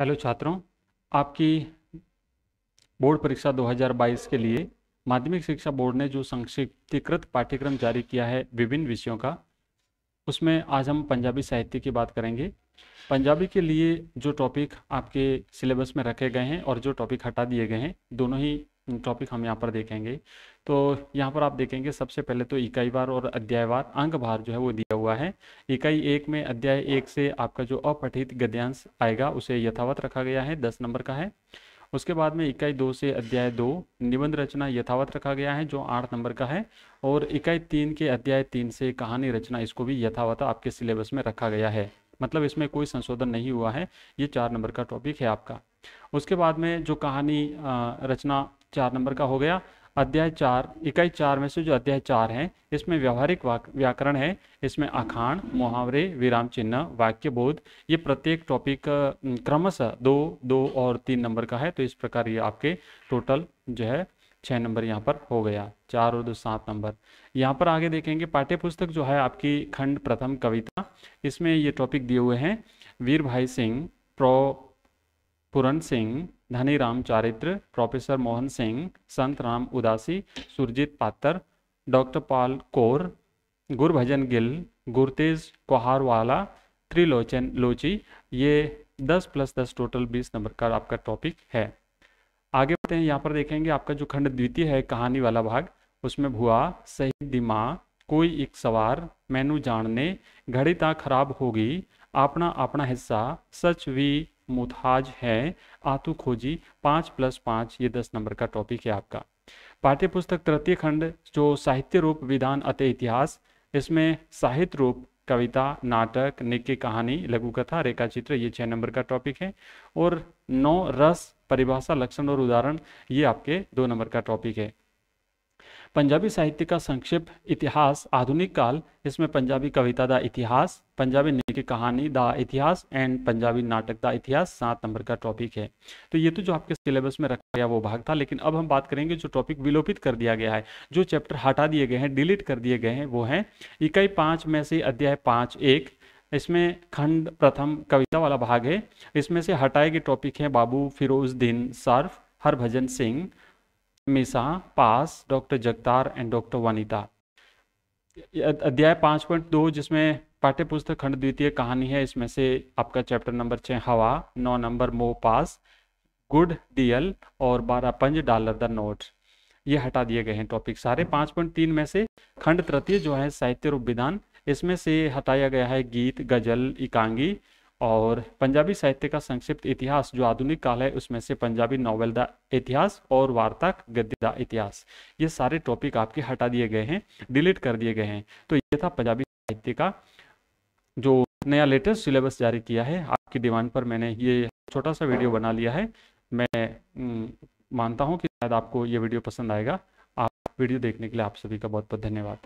hello छात्रों आपकी board परीक्षा 2022 के लिए माध्यमिक शिक्षा बोर्ड ने जो संक्षिप्तीकृत पाठ्यक्रम जारी किया है विभिन्न विषयों का उसमें आज हम पंजाबी साहित्य की बात करेंगे पंजाबी के लिए जो टॉपिक आपके सिलेबस में रखे गए हैं और जो टॉपिक हटा दिए गए हैं दोनों ही टॉपिक हम यहाँ पर देखेंगे तो यहाँ पर आप देखेंगे सबसे पहले तो इकाई बार और अध्यायवार भार जो है वो दिया हुआ है इकाई एक में अध्याय एक से आपका जो अपठित गद्यांश आएगा उसे यथावत रखा गया है दस नंबर का है उसके बाद में इकाई दो से अध्याय दो निबंध रचना यथावत रखा गया है जो आठ नंबर का है और इकाई तीन के अध्याय तीन से कहानी रचना इसको भी यथावत आपके सिलेबस में रखा गया है मतलब इसमें कोई संशोधन नहीं हुआ है ये चार नंबर का टॉपिक है आपका उसके बाद में जो कहानी रचना चार नंबर का हो गया अध्याय चार इकाई चार में से जो अध्याय चार है इसमें व्यवहारिक व्याकरण है इसमें अखाण मुहावरे विराम चिन्ह वाक्य बोध ये प्रत्येक टॉपिक क्रमशः दो दो और तीन नंबर का है तो इस प्रकार ये आपके टोटल जो है छः नंबर यहाँ पर हो गया चार और दो सात नंबर यहाँ पर आगे देखेंगे पाठ्य पुस्तक जो है आपकी खंड प्रथम कविता इसमें ये टॉपिक दिए हुए हैं वीर भाई सिंह प्रो पुरन सिंह धनी राम चारित्र प्रोफेसर मोहन सिंह संत राम उदासी सुरजीत पात्र डॉक्टर पाल कौर गुरभजन गिल गुरतेज कोहारवाला त्रिलोचन लोची ये 10 प्लस 10 टोटल 20 नंबर का आपका टॉपिक है आगे बढ़ते हैं यहाँ पर देखेंगे आपका जो खंड द्वितीय है कहानी वाला भाग उसमें भुआ सही दिमा कोई एक सवार मैनू जानने घड़ी खराब होगी अपना अपना हिस्सा सच वी मोथाज है आतु खोजी पाँच प्लस पाँच ये दस नंबर का टॉपिक है आपका पाठ्य पुस्तक तृतीय खंड जो साहित्य रूप विधान अतः इतिहास इसमें साहित्य रूप कविता नाटक निक्के कहानी लघु कथा रेखा चित्र ये छः नंबर का टॉपिक है और नौ रस परिभाषा लक्षण और उदाहरण ये आपके दो नंबर का टॉपिक है पंजाबी साहित्य का संक्षिप्त इतिहास आधुनिक काल इसमें पंजाबी कविता का इतिहास पंजाबी की कहानी द इतिहास एंड पंजाबी नाटक का इतिहास सात नंबर का टॉपिक है तो ये तो जो आपके सिलेबस में रखा गया वो भाग था लेकिन अब हम बात करेंगे जो टॉपिक विलोपित कर दिया गया है जो चैप्टर हटा दिए गए हैं डिलीट कर दिए गए हैं वो हैं इकाई पाँच में से अध्याय पाँच एक इसमें खंड प्रथम कविता वाला भाग है इसमें से हटाए गए टॉपिक हैं बाबू फिरोज दिन सर्फ हरभजन सिंह मिसा पास doctor Jagtar and doctor Vanita अध्याय पाँच पॉइंट दो जिसमें पाठ्यपुस्तक खंड द्वितीय कहानी है इसमें से आपका चैप्टर नंबर छः हवा नौ नंबर मो पास गुड डीएल और बारह पंज डॉलर द नोट ये हटा दिए गए हैं टॉपिक सारे पाँच पॉइंट तीन में से खंड तृतीय जो है साहित्य रूप विधान इसमें से हटाया गया है गीत गजल इकांगी और पंजाबी साहित्य का संक्षिप्त इतिहास जो आधुनिक काल है उसमें से पंजाबी नॉवेल द इतिहास और वार्ता गद्य द इतिहास ये सारे टॉपिक आपके हटा दिए गए हैं डिलीट कर दिए गए हैं तो ये था पंजाबी साहित्य का जो नया लेटेस्ट सिलेबस जारी किया है आपकी डिमांड पर मैंने ये छोटा सा वीडियो बना लिया है मैं मानता हूँ कि शायद आपको ये वीडियो पसंद आएगा आप वीडियो देखने के लिए आप सभी का बहुत बहुत धन्यवाद